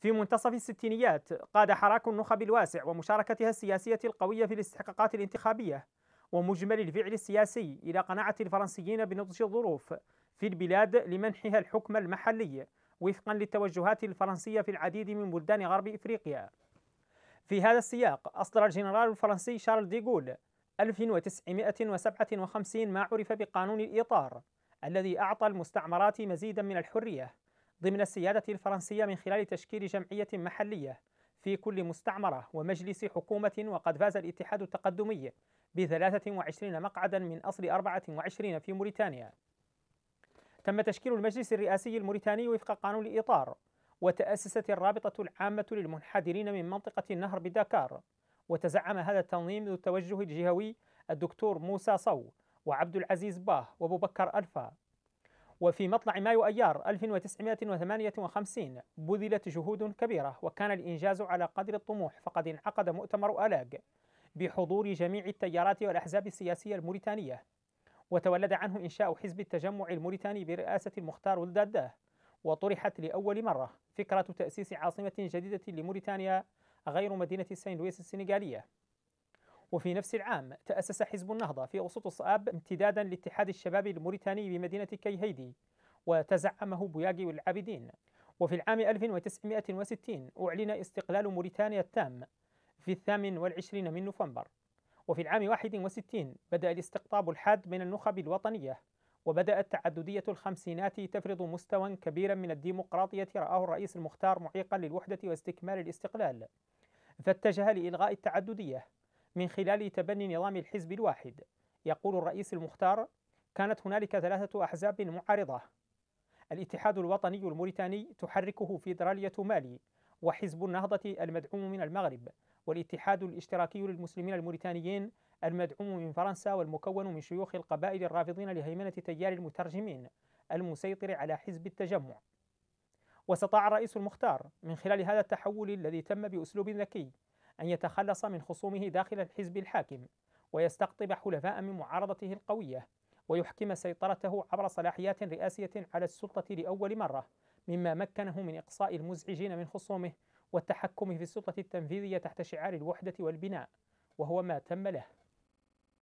في منتصف الستينيات قاد حراك النخب الواسع ومشاركتها السياسية القوية في الاستحقاقات الانتخابية ومجمل الفعل السياسي إلى قناعة الفرنسيين بنضج الظروف في البلاد لمنحها الحكم المحلي وفقا للتوجهات الفرنسية في العديد من بلدان غرب إفريقيا في هذا السياق أصدر الجنرال الفرنسي شارل ديغول 1957 ما عرف بقانون الإطار الذي أعطى المستعمرات مزيدا من الحرية ضمن السيادة الفرنسية من خلال تشكيل جمعية محلية في كل مستعمرة ومجلس حكومة وقد فاز الاتحاد التقدمي ب 23 مقعدا من أصل 24 في موريتانيا تم تشكيل المجلس الرئاسي الموريتاني وفق قانون الإطار وتأسست الرابطة العامة للمنحدرين من منطقة النهر بداكار وتزعم هذا التنظيم ذو التوجه الجهوي الدكتور موسى صو وعبد العزيز باه وابو بكر ألفا وفي مطلع مايو أيار 1958 بذلت جهود كبيرة وكان الإنجاز على قدر الطموح فقد انعقد مؤتمر آلاج بحضور جميع التيارات والأحزاب السياسية الموريتانية وتولد عنه إنشاء حزب التجمع الموريتاني برئاسة المختار ولداداه وطرحت لأول مرة فكرة تأسيس عاصمة جديدة لموريتانيا غير مدينة سان لويس السنغالية وفي نفس العام تأسس حزب النهضة في أوسط آب امتدادا لاتحاد الشباب الموريتاني بمدينة كيهيدي وتزعمه بوياجي والعابدين وفي العام 1960 أعلن استقلال موريتانيا التام في الثامن والعشرين من نوفمبر وفي العام 61 بدأ الاستقطاب الحاد من النخب الوطنية وبدأت تعددية الخمسينات تفرض مستوى كبيرا من الديمقراطية رآه الرئيس المختار معيقا للوحدة واستكمال الاستقلال فاتجه لإلغاء التعددية من خلال تبني نظام الحزب الواحد يقول الرئيس المختار كانت هنالك ثلاثة أحزاب معارضة الاتحاد الوطني الموريتاني تحركه فيدرالية مالي وحزب النهضة المدعوم من المغرب والاتحاد الاشتراكي للمسلمين الموريتانيين المدعوم من فرنسا والمكون من شيوخ القبائل الرافضين لهيمنة تيار المترجمين المسيطر على حزب التجمع واستطاع الرئيس المختار من خلال هذا التحول الذي تم بأسلوب ذكي أن يتخلص من خصومه داخل الحزب الحاكم ويستقطب حلفاء من معارضته القوية ويحكم سيطرته عبر صلاحيات رئاسية على السلطة لأول مرة مما مكنه من إقصاء المزعجين من خصومه والتحكم في السلطة التنفيذية تحت شعار الوحدة والبناء وهو ما تم له